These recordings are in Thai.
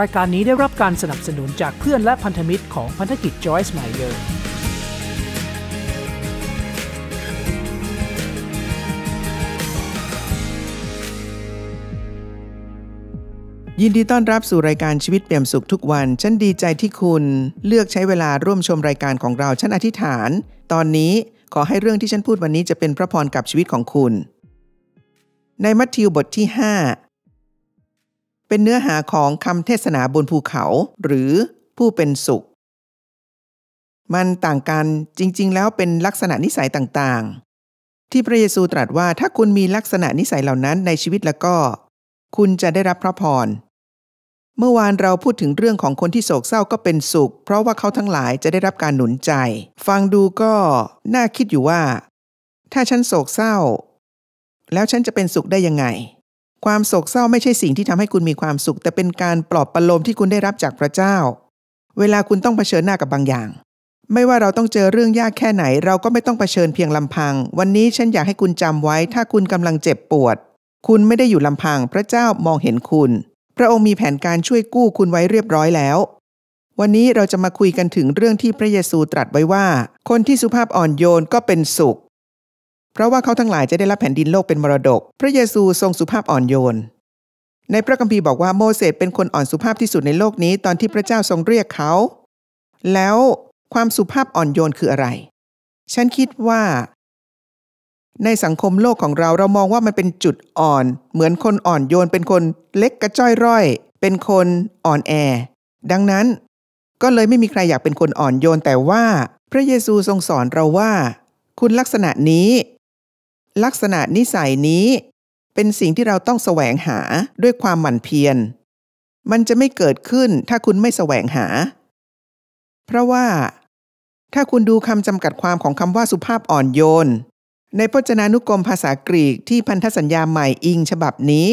รายการนี้ได้รับการสนับสนุนจากเพื่อนและพันธมิตรของพันธกิจจอยส์ไมเยอร์ยินดีต้อนรับสู่รายการชีวิตเปี่ยมสุขทุกวัน ฉันดีใจที่คุณเลือกใช้เวลาร่วมชมรายการของเรา ฉันอธิษฐาน ตอนนี้ขอให้เรื่องที่ฉันพูดวันนี้จะเป็นพระพรกับชีวิตของคุณ ในมัทธิวบทที่ 5เป็นเนื้อหาของคำเทศนาบนภูเขา หรือผู้เป็นสุข มันต่างกันจริงๆ แล้วเป็นลักษณะนิสัยต่างๆ ที่พระเยซูตรัสว่าถ้าคุณมีลักษณะนิสัยเหล่านั้นในชีวิตแล้วก็ คุณจะได้รับพระพร เมื่อวานเราพูดถึงเรื่องของคนที่โศกเศร้าก็เป็นสุข เพราะว่าเขาทั้งหลายจะได้รับการหนุนใจ ฟังดูก็น่าคิดอยู่ว่า ถ้าฉันโศกเศร้า แล้วฉันจะเป็นสุขได้ยังไงความโศกเศร้าไม่ใช่สิ่งที่ทำให้คุณมีความสุข แต่เป็นการปลอบประโลมที่คุณได้รับจากพระเจ้า เวลาคุณต้องเผชิญหน้ากับบางอย่าง ไม่ว่าเราต้องเจอเรื่องยากแค่ไหน เราก็ไม่ต้องเผชิญเพียงลำพัง วันนี้ฉันอยากให้คุณจำไว้ ถ้าคุณกำลังเจ็บปวด คุณไม่ได้อยู่ลำพังพระเจ้ามองเห็นคุณ พระองค์มีแผนการช่วยกู้คุณไว้เรียบร้อยแล้ว วันนี้เราจะมาคุยกันถึงเรื่องที่พระเยซูตรัสไว้ว่า คนที่สุภาพอ่อนโยนก็เป็นสุขเพราะว่าเขาทั้งหลายจะได้รับแผ่นดินโลกเป็นมรดก พระเยซูทรงสุภาพอ่อนโยน ในพระคัมภีร์บอกว่าโมเสสเป็นคนอ่อนสุภาพที่สุดในโลกนี้ตอนที่พระเจ้าทรงเรียกเขา แล้วความสุภาพอ่อนโยนคืออะไร ฉันคิดว่า ในสังคมโลกของเราเรามองว่ามันเป็นจุดอ่อน เหมือนคนอ่อนโยนเป็นคนเล็กกระจ้อยร่อย เป็นคนอ่อนแอ ดังนั้น ก็เลยไม่มีใครอยากเป็นคนอ่อนโยนแต่ว่าพระเยซูทรงสอนเราว่า คุณลักษณะนี้ลักษณะนิสัยนี้ เป็นสิ่งที่เราต้องแสวงหาด้วยความหมั่นเพียร มันจะไม่เกิดขึ้นถ้าคุณไม่แสวงหา เพราะว่าถ้าคุณดูคำจำกัดความของคำว่าสุภาพอ่อนโยน ในพจนานุกรมภาษากรีกที่พันธสัญญาใหม่อิงฉบับนี้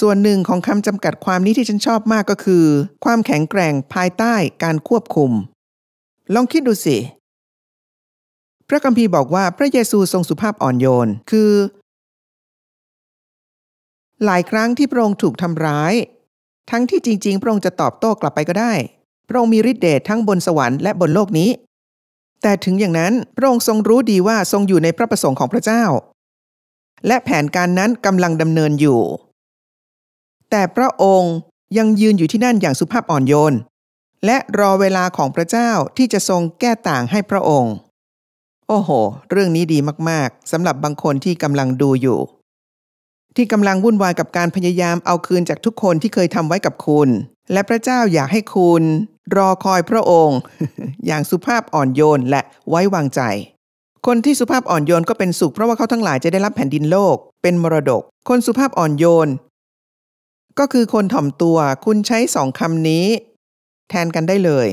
ส่วนหนึ่งของคำจำกัดความนี้ที่ฉันชอบมากก็คือ ความแข็งแกร่งภายใต้การควบคุม ลองคิดดูสิพระคัมภีร์บอกว่าพระเยซูทรงสุภาพอ่อนโยน คือ หลายครั้งที่พระองค์ถูกทำร้าย ทั้งที่จริงๆพระองค์จะตอบโต้กลับไปก็ได้ พระองค์มีฤทธิ์เดชทั้งบนสวรรค์และบนโลกนี้ แต่ถึงอย่างนั้นพระองค์ทรงรู้ดีว่าทรงอยู่ในพระประสงค์ของพระเจ้า และแผนการนั้นกำลังดำเนินอยู่ แต่พระองค์ยังยืนอยู่ที่นั่นอย่างสุภาพอ่อนโยน และรอเวลาของพระเจ้าที่จะทรงแก้ต่างให้พระองค์โอ้โห เรื่องนี้ดีมากๆสำหรับบางคนที่กำลังดูอยู่ ที่กำลังวุ่นวายกับการพยายามเอาคืนจากทุกคนที่เคยทำไว้กับคุณ และพระเจ้าอยากให้คุณ รอคอยพระองค์ อย่างสุภาพอ่อนโยนและไว้วางใจ คนที่สุภาพอ่อนโยนก็เป็นสุขเพราะว่าเขาทั้งหลายจะได้รับแผ่นดินโลก เป็นมรดก คนสุภาพอ่อนโยนก็คือคนถ่อมตัวคุณใช้สองคำนี้ แทนกันได้เลย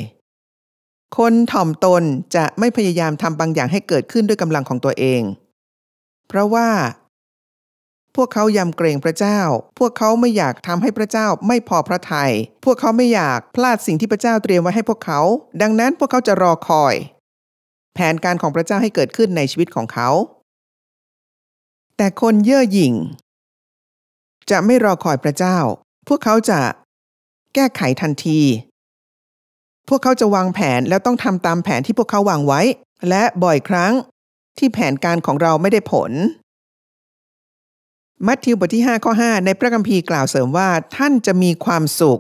คนถ่อมตนจะไม่พยายามทำบางอย่างให้เกิดขึ้นด้วยกำลังของตัวเอง เพราะว่า พวกเขายำเกรงพระเจ้า พวกเขาไม่อยากทำให้พระเจ้าไม่พอพระทยัย พวกเขาไม่อยากพลาดสิ่งที่พระเจ้าเตรียมไว้ให้พวกเขา ดังนั้นพวกเขาจะรอคอย แผนการของพระเจ้าให้เกิดขึ้นในชีวิตของเขา แต่คนเย่อหยิ่ง จะไม่รอคอยพระเจ้า พวกเขาจะ แก้ไขทันทีพวกเขาจะวางแผนแล้วต้องทำตามแผนที่พวกเขาวางไว้ และบ่อยครั้ง ที่แผนการของเราไม่ได้ผล มัทธิวบทที่5ข้อ5ในพระคัมภีร์กล่าวเสริมว่า ท่านจะมีความสุข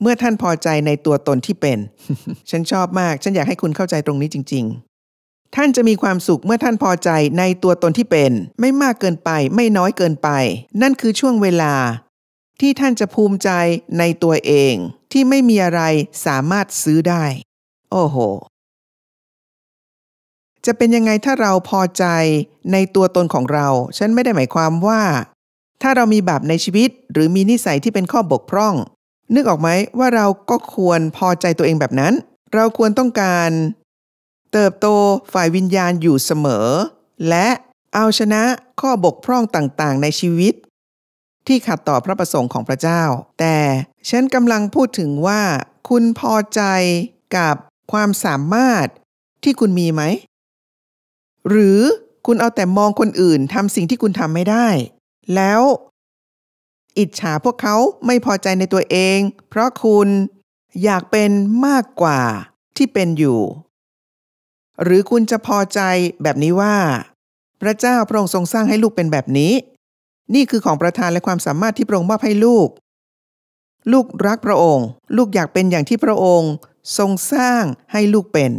เมื่อท่านพอใจในตัวตนที่เป็น ฉันชอบมาก ฉันอยากให้คุณเข้าใจตรงนี้จริง ๆ ท่านจะมีความสุขเมื่อท่านพอใจในตัวตนที่เป็น ไม่มากเกินไปไม่น้อยเกินไป นั่นคือช่วงเวลา ที่ท่านจะภูมิใจในตัวเองที่ไม่มีอะไรสามารถซื้อได้ โอ้โห จะเป็นยังไงถ้าเราพอใจในตัวตนของเรา ฉันไม่ได้หมายความว่า ถ้าเรามีบาปในชีวิตหรือมีนิสัยที่เป็นข้อบกพร่องนึกออกไหมว่าเราก็ควรพอใจตัวเองแบบนั้น เราควรต้องการเติบโตฝ่ายวิญญาณอยู่เสมอ และเอาชนะข้อบกพร่องต่างๆ ในชีวิตที่ขัดต่อพระประสงค์ของพระเจ้า แต่ ฉันกำลังพูดถึงว่า คุณพอใจกับความสามารถที่คุณมีไหม หรือคุณเอาแต่มองคนอื่นทำสิ่งที่คุณทำไม่ได้ แล้ว อิจฉาพวกเขาไม่พอใจในตัวเอง เพราะคุณอยากเป็นมากกว่าที่เป็นอยู่ หรือคุณจะพอใจแบบนี้ว่า พระเจ้าพระองค์ทรงสร้างให้ลูกเป็นแบบนี้นี่คือของประธานและความสามารถที่พระองค์มอบให้ลูก ลูกรักพระองค์ ลูกอยากเป็นอย่างที่พระองค์ ทรงสร้างให้ลูกเป็น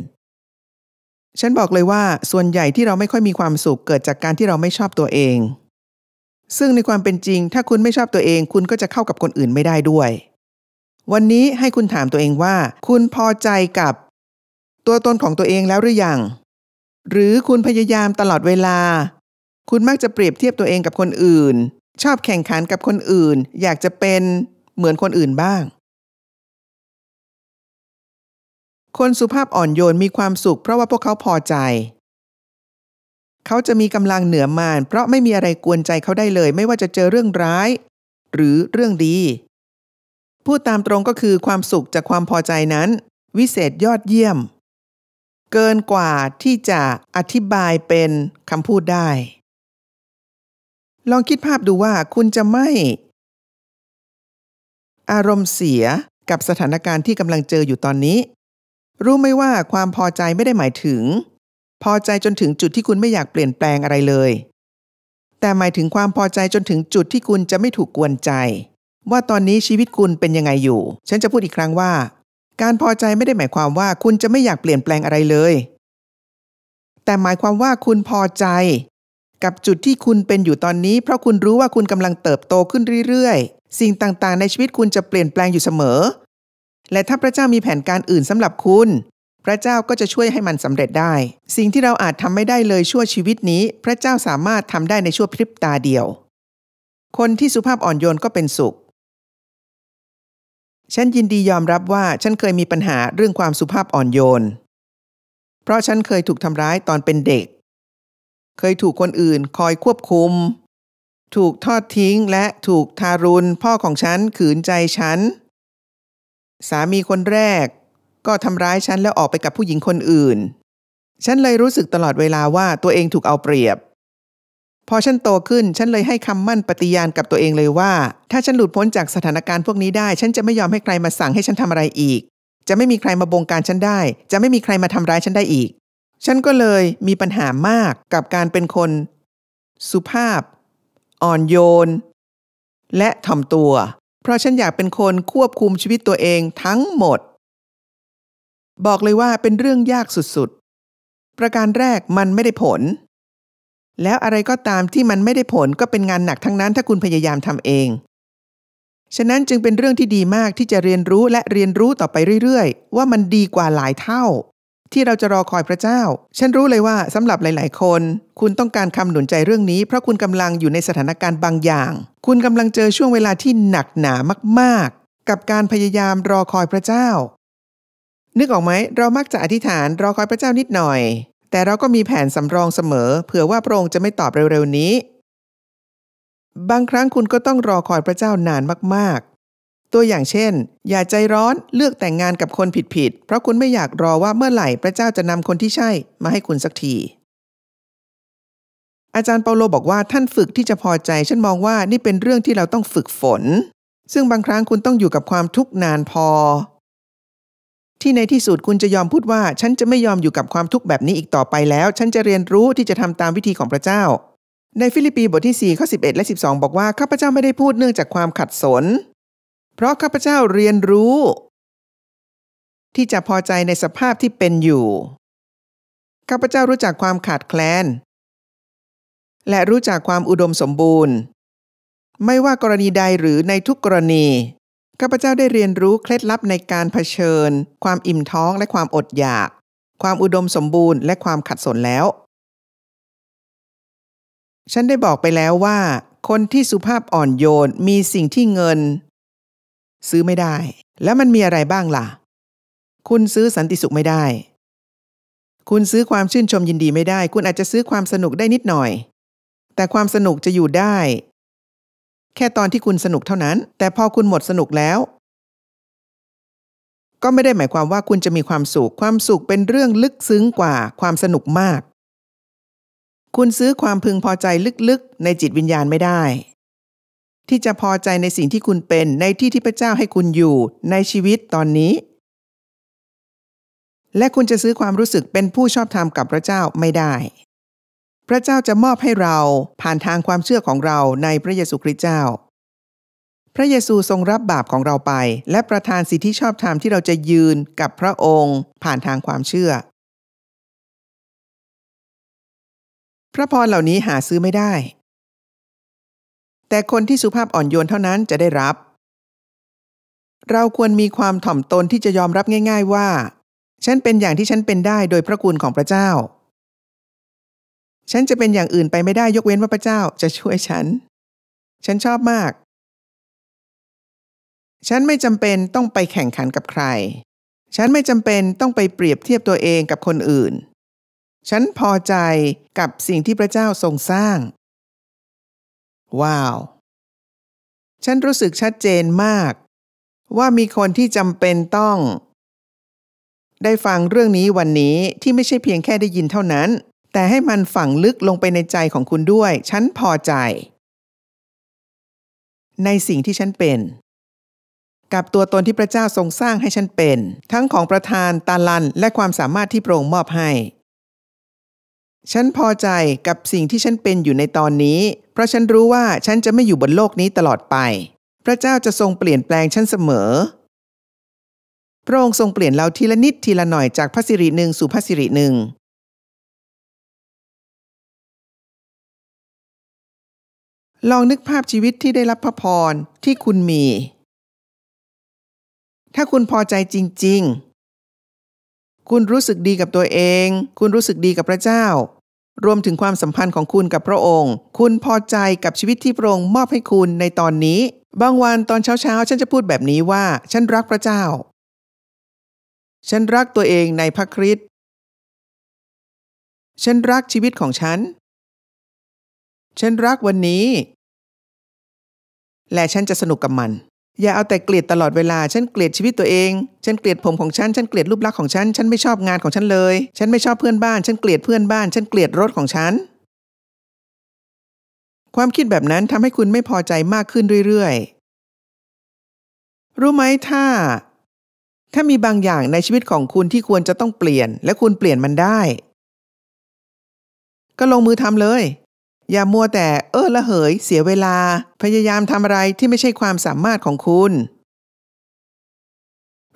ฉันบอกเลยว่า ส่วนใหญ่ที่เราไม่ค่อยมีความสุขเกิดจากการที่เราไม่ชอบตัวเอง ซึ่งในความเป็นจริงถ้าคุณไม่ชอบตัวเอง คุณก็จะเข้ากับคนอื่นไม่ได้ด้วย วันนี้ให้คุณถามตัวเองว่า คุณพอใจกับ ตัวตนของตัวเองแล้วหรือยัง หรือคุณพยายามตลอดเวลาคุณมักจะเปรียบเทียบตัวเองกับคนอื่น ชอบแข่งขันกับคนอื่น อยากจะเป็นเหมือนคนอื่นบ้าง คนสุภาพอ่อนโยนมีความสุขเพราะว่าพวกเขาพอใจ เขาจะมีกำลังเหนือมาน เพราะไม่มีอะไรกวนใจเขาได้เลย ไม่ว่าจะเจอเรื่องร้าย หรือเรื่องดีพูดตามตรงก็คือความสุขจากความพอใจนั้น วิเศษยอดเยี่ยม เกินกว่าที่จะอธิบายเป็นคำพูดได้ลองคิดภาพดูว่าคุณจะไม่ อารมณ์เสียกับสถานการณ์ที่กำลังเจออยู่ตอนนี้ รู้ไหมว่าความพอใจไม่ได้หมายถึง พอใจจนถึงจุดที่คุณไม่อยากเปลี่ยนแปลงอะไรเลย แต่หมายถึงความพอใจจนถึงจุดที่คุณจะไม่ถูกกวนใจ ว่าตอนนี้ชีวิตคุณเป็นยังไงอยู่ ฉันจะพูดอีกครั้งว่า การพอใจไม่ได้หมายความว่าคุณจะไม่อยากเปลี่ยนแปลงอะไรเลย แต่หมายความว่าคุณพอใจกับจุดที่คุณเป็นอยู่ตอนนี้ เพราะคุณรู้ว่าคุณกำลังเติบโตขึ้นเรื่อยๆ สิ่งต่างๆในชีวิตคุณจะเปลี่ยนแปลงอยู่เสมอ และถ้าพระเจ้ามีแผนการอื่นสำหรับคุณ พระเจ้าก็จะช่วยให้มันสำเร็จได้ สิ่งที่เราอาจทำไม่ได้เลยชั่วชีวิตนี้ พระเจ้าสามารถทำได้ในชั่วพริบตาเดียว คนที่สุภาพอ่อนโยนก็เป็นสุข ฉันยินดียอมรับว่าฉันเคยมีปัญหาเรื่องความสุภาพอ่อนโยนเพราะฉันเคยถูกทำร้ายตอนเป็นเด็กเคยถูกคนอื่น คอยควบคุม ถูกทอดทิ้งและถูกทารุณ พ่อของฉันขืนใจฉัน สามีคนแรก ก็ทำร้ายฉันแล้วออกไปกับผู้หญิงคนอื่น ฉันเลยรู้สึกตลอดเวลาว่าตัวเองถูกเอาเปรียบ พอฉันโตขึ้น ฉันเลยให้คำมั่นปฏิญาณกับตัวเองเลยว่า ถ้าฉันหลุดพ้นจากสถานการณ์พวกนี้ได้ฉันจะไม่ยอมให้ใครมาสั่งให้ฉันทำอะไรอีก จะไม่มีใครมาบงการฉันได้ จะไม่มีใครมาทำร้ายฉันได้อีกฉันก็เลยมีปัญหามากกับการเป็นคน สุภาพ อ่อนโยน และถ่อมตัว เพราะฉันอยากเป็นคนควบคุมชีวิตตัวเองทั้งหมด บอกเลยว่าเป็นเรื่องยากสุด ๆ ประการแรกมันไม่ได้ผล แล้วอะไรก็ตามที่มันไม่ได้ผลก็เป็นงานหนักทั้งนั้นถ้าคุณพยายามทำเอง ฉะนั้นจึงเป็นเรื่องที่ดีมากที่จะเรียนรู้และเรียนรู้ต่อไปเรื่อย ๆ ว่ามันดีกว่าหลายเท่าที่เราจะรอคอยพระเจ้า ฉันรู้เลยว่าสำหรับหลาย ๆ คน คุณต้องการคำหนุนใจเรื่องนี้ เพราะคุณกำลังอยู่ในสถานการณ์บางอย่าง คุณกำลังเจอช่วงเวลาที่หนักหนามาก ๆ กับการพยายามรอคอยพระเจ้านึกออกไหมเรามักจะอธิษฐานรอคอยพระเจ้านิดหน่อย แต่เราก็มีแผนสำรองเสมอ เผื่อว่าพระองค์จะไม่ตอบเร็ว ๆ นี้ บางครั้งคุณก็ต้องรอคอยพระเจ้านานมากตัวอย่างเช่น อย่าใจร้อนเลือกแต่งงานกับคนผิดๆเพราะคุณไม่อยากรอว่าเมื่อไหร่พระเจ้าจะนำคนที่ใช่ มาให้คุณสักที อาจารย์เปาโลบอกว่าท่านฝึกที่จะพอใจ ฉันมองว่านี่เป็นเรื่องที่เราต้องฝึกฝน ซึ่งบางครั้งคุณต้องอยู่กับความทุกข์นานพอ ที่ในที่สุดคุณจะยอมพูดว่าฉันจะไม่ยอมอยู่กับความทุกข์แบบนี้อีกต่อไปแล้ว ฉันจะเรียนรู้ที่จะทำตามวิธีของพระเจ้า ในฟิลิปปีบทที่4ข้อ11 และ 12 บอกว่าข้าพเจ้าไม่ได้พูดเนื่องจากความขัดสนเพราะข้าพเจ้าเรียนรู้ที่จะพอใจในสภาพที่เป็นอยู่ ข้าพเจ้ารู้จักความขาดแคลนและรู้จักความอุดมสมบูรณ์ ไม่ว่ากรณีใดหรือในทุกกรณีข้าพเจ้าได้เรียนรู้เคล็ดลับในการเผชิญ ความอิ่มท้องและความอดอยาก ความอุดมสมบูรณ์และความขัดสนแล้ว ฉันได้บอกไปแล้วว่า คนที่สุภาพอ่อนโยนมีสิ่งที่เงินซื้อไม่ได้ แล้วมันมีอะไรบ้างล่ะ คุณซื้อสันติสุขไม่ได้ คุณซื้อความชื่นชมยินดีไม่ได้ คุณอาจจะซื้อความสนุกได้นิดหน่อย แต่ความสนุกจะอยู่ได้ แค่ตอนที่คุณสนุกเท่านั้น แต่พอคุณหมดสนุกแล้ว ก็ไม่ได้หมายความว่าคุณจะมีความสุข ความสุขเป็นเรื่องลึกซึ้งกว่าความสนุกมาก คุณซื้อความพึงพอใจลึกๆในจิตวิญญาณไม่ได้ที่จะพอใจในสิ่งที่คุณเป็นในที่ที่พระเจ้าให้คุณอยู่ในชีวิตตอนนี้ และคุณจะซื้อความรู้สึกเป็นผู้ชอบธรรมกับพระเจ้าไม่ได้ พระเจ้าจะมอบให้เราผ่านทางความเชื่อของเราในพระเยซูคริสต์เจ้า พระเยซูทรงรับบาปของเราไปและประทานสิทธิชอบธรรมที่เราจะยืนกับพระองค์ผ่านทางความเชื่อ พระพรเหล่านี้หาซื้อไม่ได้แต่คนที่สุภาพอ่อนโยนเท่านั้นจะได้รับ เราควรมีความถ่อมตนที่จะยอมรับง่ายๆว่า ฉันเป็นอย่างที่ฉันเป็นได้โดยพระคุณของพระเจ้า ฉันจะเป็นอย่างอื่นไปไม่ได้ยกเว้นว่าพระเจ้าจะช่วยฉัน ฉันชอบมาก ฉันไม่จำเป็นต้องไปแข่งขันกับใคร ฉันไม่จำเป็นต้องไปเปรียบเทียบตัวเองกับคนอื่น ฉันพอใจกับสิ่งที่พระเจ้าทรงสร้างว้าว ฉันรู้สึกชัดเจนมาก ว่ามีคนที่จำเป็นต้อง ได้ฟังเรื่องนี้วันนี้ที่ไม่ใช่เพียงแค่ได้ยินเท่านั้น แต่ให้มันฝังลึกลงไปในใจของคุณด้วย ฉันพอใจ ในสิ่งที่ฉันเป็น กับตัวตนที่พระเจ้าทรงสร้างให้ฉันเป็น ทั้งของประธานตาลันและความสามารถที่โปร่งมอบให้ฉันพอใจกับสิ่งที่ฉันเป็นอยู่ในตอนนี้ เพราะฉันรู้ว่าฉันจะไม่อยู่บนโลกนี้ตลอดไป พระเจ้าจะทรงเปลี่ยนแปลงฉันเสมอพระองค์ทรงเปลี่ยนเราทีละนิดทีละหน่อยจากพระสิริหนึ่งสู่พระสิริหนึ่ง ลองนึกภาพชีวิตที่ได้รับพระพรที่คุณมี ถ้าคุณพอใจจริงๆคุณรู้สึกดีกับตัวเอง คุณรู้สึกดีกับพระเจ้า รวมถึงความสัมพันธ์ของคุณกับพระองค์ คุณพอใจกับชีวิตที่พระองค์มอบให้คุณในตอนนี้ บางวันตอนเช้าๆ ฉันจะพูดแบบนี้ว่า ฉันรักพระเจ้า ฉันรักตัวเองในพระคริสต์ ฉันรักชีวิตของฉัน ฉันรักวันนี้ และฉันจะสนุกกับมันอย่าเอาแต่เกลียดตลอดเวลา ฉันเกลียดชีวิตตัวเอง ฉันเกลียดผมของฉัน ฉันเกลียดรูปลักษณ์ของฉัน ฉันไม่ชอบงานของฉันเลย ฉันไม่ชอบเพื่อนบ้าน ฉันเกลียดเพื่อนบ้าน ฉันเกลียดรถของฉัน ความคิดแบบนั้นทำให้คุณไม่พอใจมากขึ้นเรื่อยๆ รู้ไหมถ้า ถ้ามีบางอย่างในชีวิตของคุณที่ควรจะต้องเปลี่ยน และคุณเปลี่ยนมันได้ ก็ลงมือทำเลยอย่ามัวแต่เออละเหย เสียเวลา พยายามทำอะไรที่ไม่ใช่ความสามารถของคุณ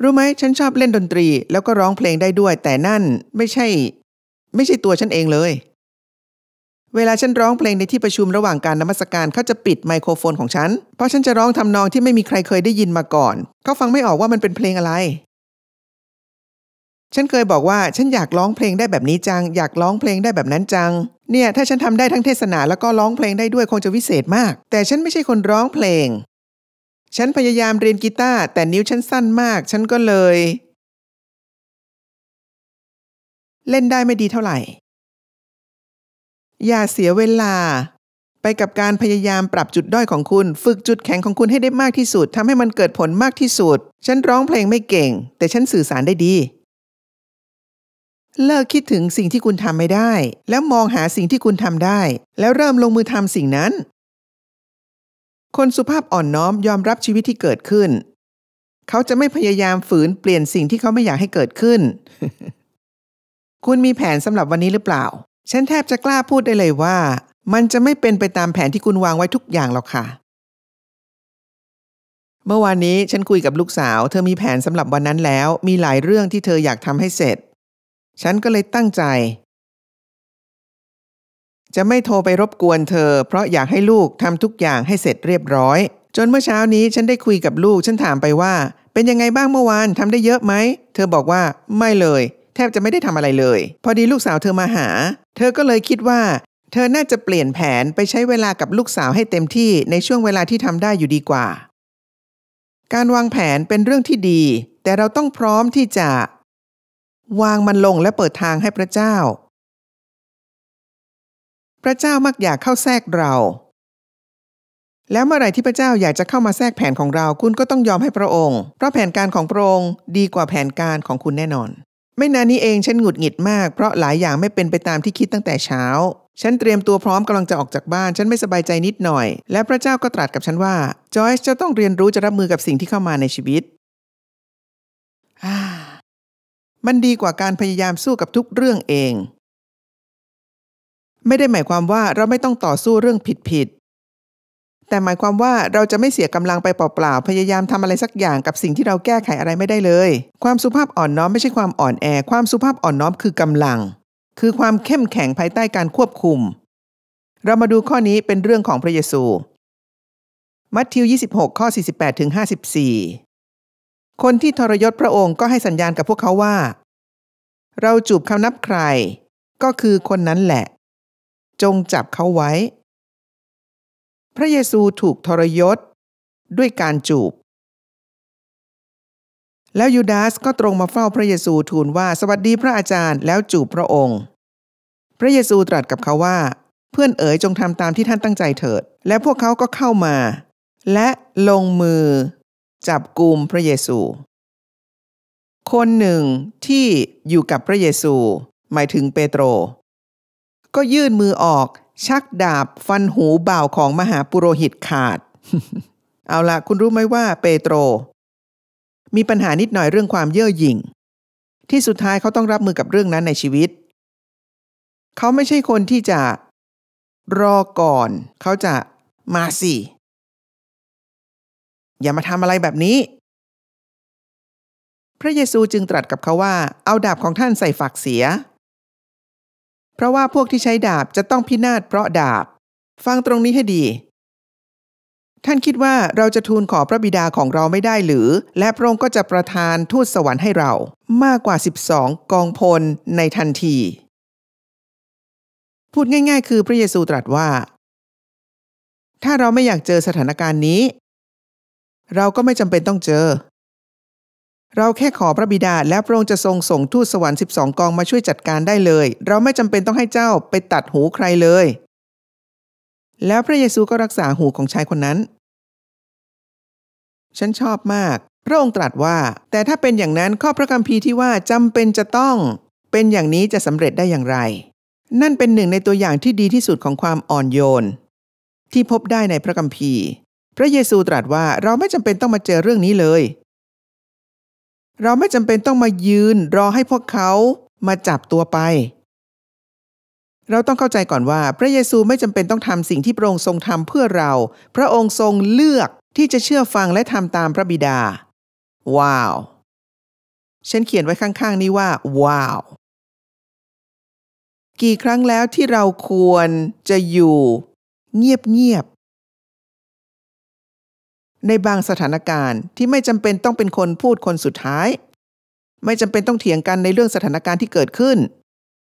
รู้ไหมฉันชอบเล่นดนตรีแล้วก็ร้องเพลงได้ด้วย แต่นั่นไม่ใช่ ไม่ใช่ตัวฉันเองเลย เวลาฉันร้องเพลงในที่ประชุมระหว่างการนมัสการเขาจะปิดไมโครโฟนของฉัน เพราะฉันจะร้องทำนองที่ไม่มีใครเคยได้ยินมาก่อนเขาฟังไม่ออกว่ามันเป็นเพลงอะไรฉันเคยบอกว่าฉันอยากร้องเพลงได้แบบนี้จัง อยากร้องเพลงได้แบบนั้นจัง เนี่ยถ้าฉันทำได้ทั้งเทศนาแล้วก็ร้องเพลงได้ด้วยคงจะวิเศษมาก แต่ฉันไม่ใช่คนร้องเพลง ฉันพยายามเรียนกีตาร์แต่นิ้วฉันสั้นมาก ฉันก็เลย เล่นได้ไม่ดีเท่าไหร่ อย่าเสียเวลา ไปกับการพยายามปรับจุดด้อยของคุณฝึกจุดแข็งของคุณให้ได้มากที่สุดทำให้มันเกิดผลมากที่สุดฉันร้องเพลงไม่เก่ง แต่ฉันสื่อสารได้ดีเลิกคิดถึงสิ่งที่คุณทำไม่ได้ แล้วมองหาสิ่งที่คุณทำได้ แล้วเริ่มลงมือทำสิ่งนั้น คนสุภาพอ่อนน้อมยอมรับชีวิตที่เกิดขึ้น เขาจะไม่พยายามฝืนเปลี่ยนสิ่งที่เขาไม่อยากให้เกิดขึ้น คุณมีแผนสำหรับวันนี้หรือเปล่า ฉันแทบจะกล้าพูดได้เลยว่า มันจะไม่เป็นไปตามแผนที่คุณวางไว้ทุกอย่างหรอกค่ะ เมื่อวานนี้ฉันคุยกับลูกสาวเธอมีแผนสำหรับวันนั้นแล้วมีหลายเรื่องที่เธออยากทำให้เสร็จฉันก็เลยตั้งใจ จะไม่โทรไปรบกวนเธอเพราะอยากให้ลูกทำทุกอย่างให้เสร็จเรียบร้อย จนเมื่อเช้านี้ฉันได้คุยกับลูกฉันถามไปว่า เป็นยังไงบ้างเมื่อวานทำได้เยอะไหมเธอบอกว่า ไม่เลย แทบจะไม่ได้ทำอะไรเลย พอดีลูกสาวเธอมาหา เธอก็เลยคิดว่า เธอน่าจะเปลี่ยนแผนไปใช้เวลากับลูกสาวให้เต็มที่ในช่วงเวลาที่ทำได้อยู่ดีกว่า การวางแผนเป็นเรื่องที่ดี แต่เราต้องพร้อมที่จะวางมันลงและเปิดทางให้พระเจ้า พระเจ้ามักอยากเข้าแทรกเรา แล้วเมื่อไรที่พระเจ้าอยากจะเข้ามาแทรกแผนของเราคุณก็ต้องยอมให้พระองค์ เพราะแผนการของพระองค์ดีกว่าแผนการของคุณแน่นอน ไม่นานนี้เองฉันหงุดหงิดมาก เพราะหลายอย่างไม่เป็นไปตามที่คิดตั้งแต่เช้า ฉันเตรียมตัวพร้อมกำลังจะออกจากบ้าน ฉันไม่สบายใจนิดหน่อย และพระเจ้าก็ตรัสกับฉันว่าจอยจะต้องเรียนรู้จะรับมือกับสิ่งที่เข้ามาในชีวิตอ่ามันดีกว่าการพยายามสู้กับทุกเรื่องเอง ไม่ได้หมายความว่าเราไม่ต้องต่อสู้เรื่องผิดๆ แต่หมายความว่าเราจะไม่เสียกำลังไปเปล่าๆ พยายามทำอะไรสักอย่างกับสิ่งที่เราแก้ไขอะไรไม่ได้เลย ความสุภาพอ่อนน้อมไม่ใช่ความอ่อนแอ ความสุภาพอ่อนน้อมคือกำลัง คือความเข้มแข็งภายใต้การควบคุม เรามาดูข้อนี้เป็นเรื่องของพระเยซู มัทธิว26ข้อ48ถึง54คนที่ทรยศพระองค์ก็ให้สัญญาณกับพวกเขาว่า เราจูบเขานับใคร ก็คือคนนั้นแหละ จงจับเขาไว้ พระเยซูถูกทรยศด้วยการจูบ แล้วยูดาสก็ตรงมาเฝ้าพระเยซูทูลว่าสวัสดีพระอาจารย์แล้วจูบพระองค์ พระเยซูตรัสกับเขาว่า เพื่อนเอ๋ยจงทำตามที่ท่านตั้งใจเถิด และพวกเขาก็เข้ามา และลงมือจับกลุ่มพระเยซู คนหนึ่งที่อยู่กับพระเยซู หมายถึงเปโตร ก็ยื่นมือออกชักดาบฟันหูเบาของมหาปุโรหิตขาด เอาละคุณรู้ไหมว่าเปโตร มีปัญหานิดหน่อยเรื่องความเย่อหยิ่งที่สุดท้ายเขาต้องรับมือกับเรื่องนั้นในชีวิต เขาไม่ใช่คนที่จะรอก่อนเขาจะมาสิอย่ามาทำอะไรแบบนี้ พระเยซูจึงตรัสกับเขาว่า เอาดาบของท่านใส่ฝักเสีย เพราะว่าพวกที่ใช้ดาบจะต้องพินาศเพราะดาบ ฟังตรงนี้ให้ดี ท่านคิดว่าเราจะทูลขอพระบิดาของเราไม่ได้หรือ และพระองค์ก็จะประทานทูตสวรรค์ให้เรามากกว่า 12 กองพลในทันที พูดง่ายๆคือพระเยซูตรัสว่า ถ้าเราไม่อยากเจอสถานการณ์นี้เราก็ไม่จำเป็นต้องเจอ เราแค่ขอพระบิดา แล้วพระองค์จะทรงส่งทูตสวรรค์12กองมาช่วยจัดการได้เลย เราไม่จำเป็นต้องให้เจ้าไปตัดหูใครเลย แล้วพระเยซูก็รักษาหูของชายคนนั้น ฉันชอบมาก พระองค์ตรัสว่า แต่ถ้าเป็นอย่างนั้นข้อพระคัมภีร์ที่ว่าจำเป็นจะต้อง เป็นอย่างนี้จะสำเร็จได้อย่างไร นั่นเป็นหนึ่งในตัวอย่างที่ดีที่สุดของความอ่อนโยน ที่พบได้ในพระคัมภีร์พระเยซูตรัสว่าเราไม่จำเป็นต้องมาเจอเรื่องนี้เลย เราไม่จำเป็นต้องมายืนรอให้พวกเขามาจับตัวไป เราต้องเข้าใจก่อนว่า พระเยซูไม่จำเป็นต้องทำสิ่งที่พระองค์ทรงทำเพื่อเรา พระองค์ทรงเลือกที่จะเชื่อฟังและทำตามพระบิดา ว้าวฉันเขียนไว้ข้างๆนี้ว่า ว้าว กี่ครั้งแล้วที่เราควรจะอยู่เงียบในบางสถานการณ์ที่ไม่จำเป็นต้องเป็นคนพูดคนสุดท้าย ไม่จำเป็นต้องเถียงกันในเรื่องสถานการณ์ที่เกิดขึ้น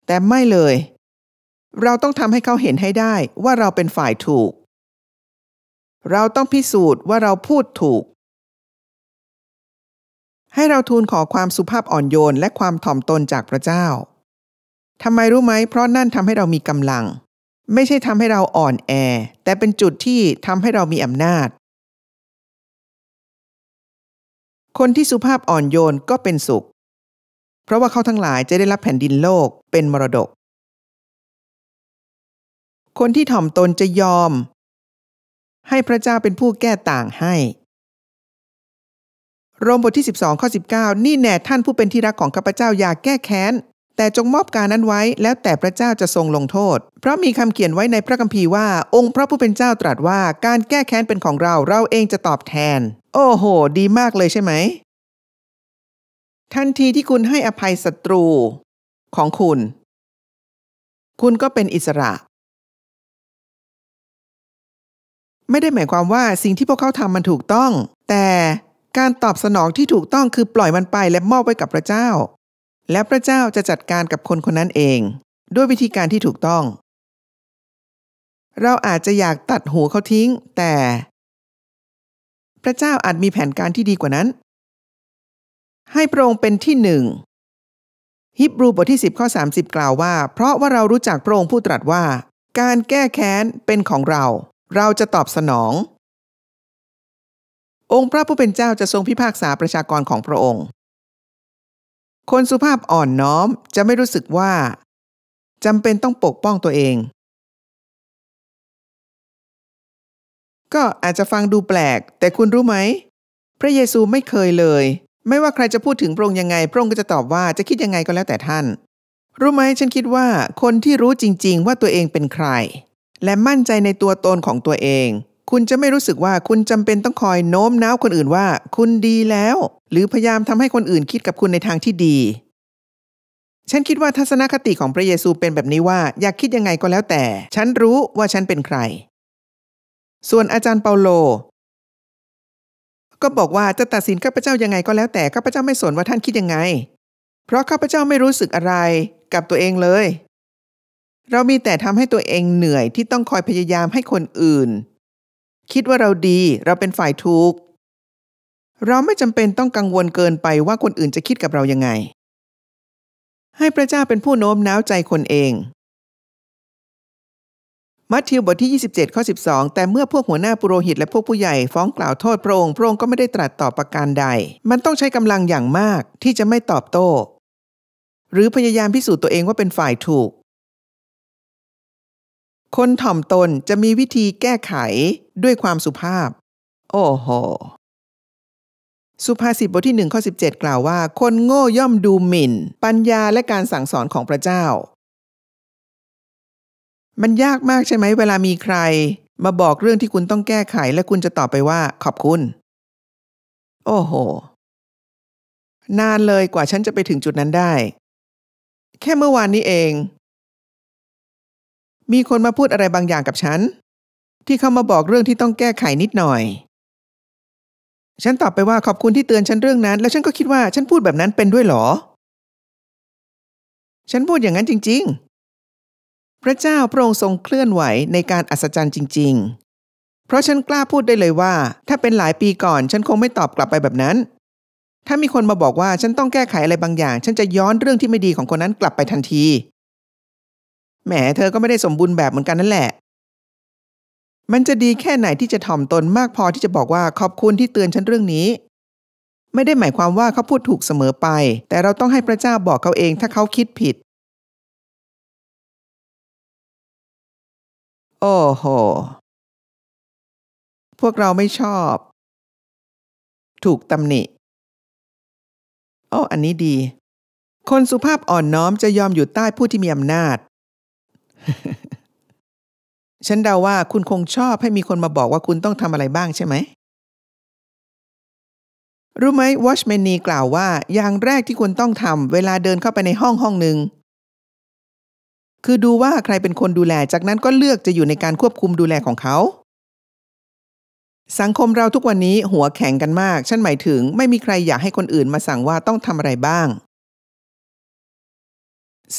แต่ไม่เลย เราต้องทำให้เขาเห็นให้ได้ว่าเราเป็นฝ่ายถูก เราต้องพิสูจน์ว่าเราพูดถูก ให้เราทูลขอความสุภาพอ่อนโยน และความถ่อมตนจากพระเจ้าทำไมรู้ไหมเพราะนั่นทำให้เรามีกำลัง ไม่ใช่ทำให้เราอ่อนแอ แต่เป็นจุดที่ทำให้เรามีอำนาจคนที่สุภาพอ่อนโยนก็เป็นสุข เพราะว่าเขาทั้งหลายจะได้รับแผ่นดินโลกเป็นมรดก คนที่ถ่อมตนจะยอม ให้พระเจ้าเป็นผู้แก้ต่างให้ โรมบทที่ 12 ข้อ 19 นี่แน่ท่านผู้เป็นที่รักของข้าพเจ้าอย่าแก้แค้นแต่จงมอบการนั้นไว้แล้วแต่พระเจ้าจะทรงลงโทษ เพราะมีคำเขียนไว้ในพระคัมภีร์ว่าองค์พระผู้เป็นเจ้าตรัสว่าการแก้แค้นเป็นของเราเราเองจะตอบแทน โอ้โห ดีมากเลยใช่ไหม ทันทีที่คุณให้อภัยศัตรูของคุณ คุณก็เป็นอิสระ ไม่ได้หมายความว่าสิ่งที่พวกเขาทำมันถูกต้อง แต่การตอบสนองที่ถูกต้องคือปล่อยมันไปและมอบไว้กับพระเจ้าและพระเจ้าจะจัดการกับคนคนนั้นเองด้วยวิธีการที่ถูกต้อง เราอาจจะอยากตัดหูเขาทิ้ง แต่ พระเจ้าอาจมีแผนการที่ดีกว่านั้น ให้พระองค์เป็นที่หนึ่งฮิบรูบทที่ 10 ข้อ 30 กล่าวว่าเพราะว่าเรารู้จักพระองค์ผู้ตรัสว่า การแก้แค้นเป็นของเรา เราจะตอบสนอง องค์พระผู้เป็นเจ้าจะทรงพิพากษาประชากรของพระองค์คนสุภาพอ่อนน้อมจะไม่รู้สึกว่าจำเป็นต้องปกป้องตัวเอง ก็อาจจะฟังดูแปลก แต่คุณรู้ไหม พระเยซูไม่เคยเลย ไม่ว่าใครจะพูดถึงพระองค์ยังไง พระองค์ก็จะตอบว่าจะคิดยังไงก็แล้วแต่ท่าน รู้ไหมฉันคิดว่าคนที่รู้จริง ๆ ว่าตัวเองเป็นใคร และมั่นใจในตัวตนของตัวเองคุณจะไม่รู้สึกว่าคุณจำเป็นต้องคอยโน้มน้าวคนอื่นว่า คุณดีแล้ว หรือพยายามทำให้คนอื่นคิดกับคุณในทางที่ดี ฉันคิดว่าทัศนคติของพระเยซูเป็นแบบนี้ว่า อยากคิดยังไงก็แล้วแต่ ฉันรู้ว่าฉันเป็นใคร ส่วนอาจารย์เปาโล ก็บอกว่าจะตัดสินข้าพเจ้ายังไงก็แล้วแต่ข้าพเจ้าไม่สนว่าท่านคิดยังไง เพราะข้าพเจ้าไม่รู้สึกอะไร กับตัวเองเลย เรามีแต่ทำให้ตัวเองเหนื่อยที่ต้องคอยพยายามให้คนอื่นคิดว่าเราดีเราเป็นฝ่ายถูก เราไม่จำเป็นต้องกังวลเกินไปว่าคนอื่นจะคิดกับเรายังไง ให้พระเจ้าเป็นผู้โน้มน้าวใจคนเอง มัทธิวบทที่ 27 ข้อ 12 แต่เมื่อพวกหัวหน้าปุโรหิตและพวกผู้ใหญ่ฟ้องกล่าวโทษพระองค์พระองค์ก็ไม่ได้ตรัสตอบประการใด มันต้องใช้กำลังอย่างมากที่จะไม่ตอบโต้หรือพยายามพิสูจน์ตัวเองว่าเป็นฝ่ายถูกคนถ่อมตนจะมีวิธีแก้ไขด้วยความสุภาพ โอ้โห สุภาษิตบทที่หนึ่งข้อ 17 กล่าวว่า คนโง่ย่อมดูหมิ่น ปัญญาและการสั่งสอนของพระเจ้า มันยากมากใช่ไหมเวลามีใคร มาบอกเรื่องที่คุณต้องแก้ไขและคุณจะตอบไปว่าขอบคุณ โอ้โห นานเลยกว่าฉันจะไปถึงจุดนั้นได้ แค่เมื่อวานนี้เองมีคนมาพูดอะไรบางอย่างกับฉันที่เขามาบอกเรื่องที่ต้องแก้ไขนิดหน่อย ฉันตอบไปว่าขอบคุณที่เตือนฉันเรื่องนั้น แล้วฉันก็คิดว่าฉันพูดแบบนั้นเป็นด้วยหรอฉันพูดอย่างนั้นจริงๆ พระเจ้าพระองค์ทรงเคลื่อนไหวในการอัศจรรย์จริงๆ เพราะฉันกล้าพูดได้เลยว่า ถ้าเป็นหลายปีก่อน ฉันคงไม่ตอบกลับไปแบบนั้น ถ้ามีคนมาบอกว่าฉันต้องแก้ไขอะไรบางอย่าง ฉันจะย้อนเรื่องที่ไม่ดีของคนนั้นกลับไปทันทีแหมเธอก็ไม่ได้สมบูรณ์แบบเหมือนกันนั่นแหละ มันจะดีแค่ไหนที่จะถ่อมตนมากพอที่จะบอกว่าขอบคุณที่เตือนฉันเรื่องนี้ ไม่ได้หมายความว่าเขาพูดถูกเสมอไป แต่เราต้องให้พระเจ้าบอกเขาเองถ้าเขาคิดผิด โอ้โห พวกเราไม่ชอบ ถูกตำหนิโอ้อันนี้ดี คนสุภาพอ่อนน้อมจะยอมอยู่ใต้ผู้ที่มีอำนาจฉันเดาว่าคุณคงชอบให้มีคนมาบอกว่าคุณต้องทำอะไรบ้างใช่ไหมรู้ไหมวอชแมนนีกล่าวว่าอย่างแรกที่คุณต้องทำเวลาเดินเข้าไปในห้องห้องหนึ่งคือดูว่าใครเป็นคนดูแลจากนั้นก็เลือกจะอยู่ในการควบคุมดูแลของเขา สังคมเราทุกวันนี้หัวแข็งกันมาก ฉันหมายถึงไม่มีใครอยากให้คนอื่นมาสั่งว่าต้องทำอะไรบ้าง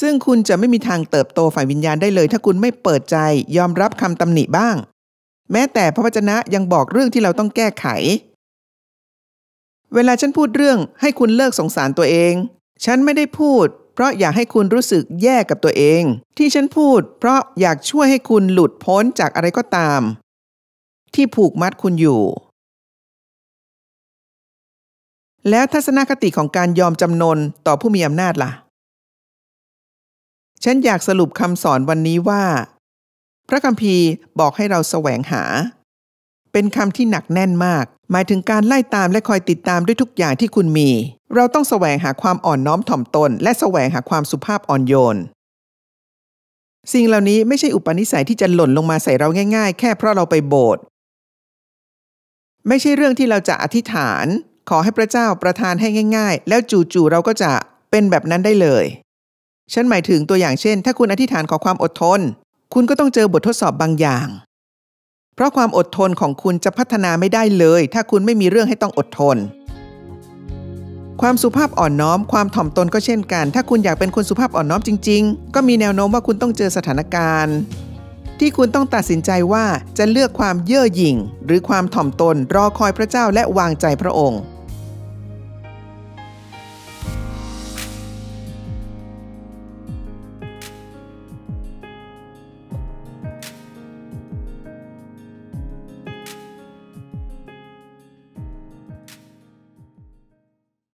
ซึ่งคุณจะไม่มีทางเติบโตฝ่ายวิญญาณได้เลยถ้าคุณไม่เปิดใจยอมรับคำตำหนิบ้าง แม้แต่พระวจนะยังบอกเรื่องที่เราต้องแก้ไข เวลาฉันพูดเรื่องให้คุณเลิกสงสารตัวเอง ฉันไม่ได้พูด เพราะอยากให้คุณรู้สึกแย่กับตัวเอง ที่ฉันพูด เพราะอยากช่วยให้คุณหลุดพ้นจากอะไรก็ตาม ที่ผูกมัดคุณอยู่ แล้วทัศนคติของการยอมจำนนต่อผู้มีอำนาจละ่ะฉันอยากสรุปคำสอนวันนี้ว่า พระคัมภีร์บอกให้เราแสวงหา เป็นคำที่หนักแน่นมากหมายถึงการไล่ตามและคอยติดตามด้วยทุกอย่างที่คุณมี เราต้องแสวงหาความอ่อนน้อมถ่อมตน และแสวงหาความสุภาพอ่อนโยน สิ่งเหล่านี้ ไม่ใช่อุปนิสัยที่จะหล่นลงมาใส่เราง่ายๆ แค่เพราะเราไปโบสถ์ไม่ใช่เรื่องที่เราจะอธิษฐาน ขอให้พระเจ้าประทานให้ง่ายๆ แล้วจู่ๆเราก็จะเป็นแบบนั้นได้เลยฉันหมายถึงตัวอย่างเช่นถ้าคุณอธิษฐานขอความอดทน คุณก็ต้องเจอบททดสอบบางอย่าง เพราะความอดทนของคุณจะพัฒนาไม่ได้เลย ถ้าคุณไม่มีเรื่องให้ต้องอดทน ความสุภาพอ่อนน้อมความถ่อมตนก็เช่นกัน ถ้าคุณอยากเป็นคนสุภาพอ่อนน้อมจริงๆ ก็มีแนวโน้มว่าคุณต้องเจอสถานการณ์ ที่คุณต้องตัดสินใจว่าจะเลือกความเย่อหยิ่ง หรือความถ่อมตน รอคอยพระเจ้าและวางใจพระองค์